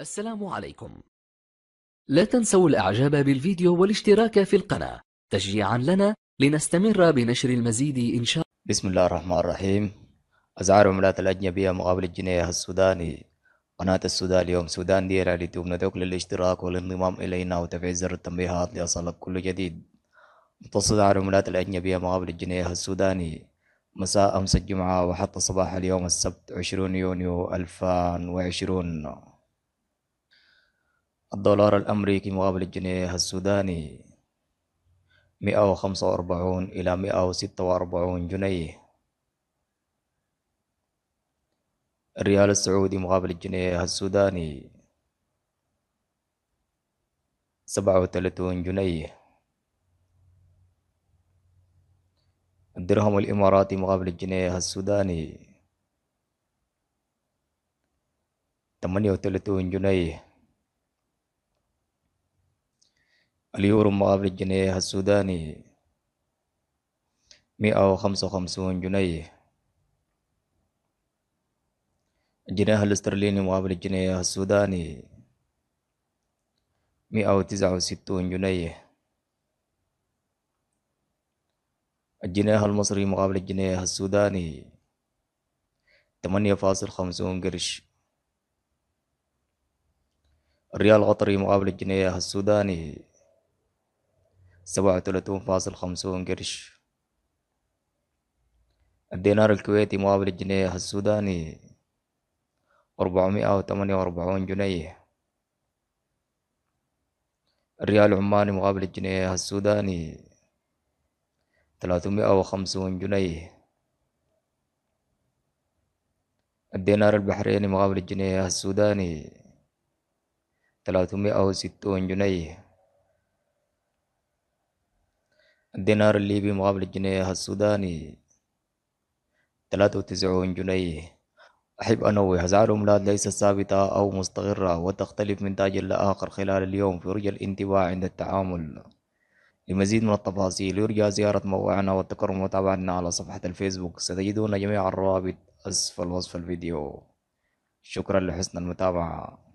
السلام عليكم لا تنسوا الاعجاب بالفيديو والاشتراك في القناة تشجيعا لنا لنستمر بنشر المزيد إن شاء الله بسم الله الرحمن الرحيم أزعار العملات الأجنبية مقابل الجنيه السوداني قناة السودان اليوم سودان ديرا ديرة لتبنتك للاشتراك والانضمام إلينا وتفعيل زر التنبيهات ليصلك كل جديد متوسط على العملات الأجنبية مقابل الجنيه السوداني مساء أمس الجمعة وحتى صباح اليوم السبت 20 يونيو 2020 الدولار الأمريكي مقابل الجنيه السوداني 145 إلى 146 جنيه الريال السعودي مقابل الجنيه السوداني 37 جنيه الدرهم الإماراتي مقابل الجنيه السوداني 38 جنيه اليورو مقابل الجنيه السوداني مئة وخمسة وخمسون جنيه الجنيه الاسترليني مقابل الجنيه السوداني مئة وتسعة وستون جنيه الجنيه المصري مقابل الجنيه السوداني ثمانية فاصل خمسون قرش الريال القطري مقابل الجنيه السوداني سبعة وثلاثون فاصل خمسون قرش الدينار الكويتي مقابل الجنيه السوداني أربعمائة وثمانية وأربعون جنيه الريال العماني مقابل الجنيه السوداني ثلاثمائة وخمسون جنيه الدينار البحريني مقابل الجنيه السوداني ثلاثمائة وستون جنيه الدينار الليبي مقابل الجنيه السوداني ثلاثة وتسعون جنيه أحب أنوه أسعار العملات ليست ثابتة أو مستقرة وتختلف من تاجر لآخر خلال اليوم فرجى الانتباه عند التعامل لمزيد من التفاصيل يرجى زيارة موقعنا والتكرم متابعتنا على صفحة الفيسبوك ستجدون جميع الروابط أسفل وصف الفيديو شكرا لحسن المتابعة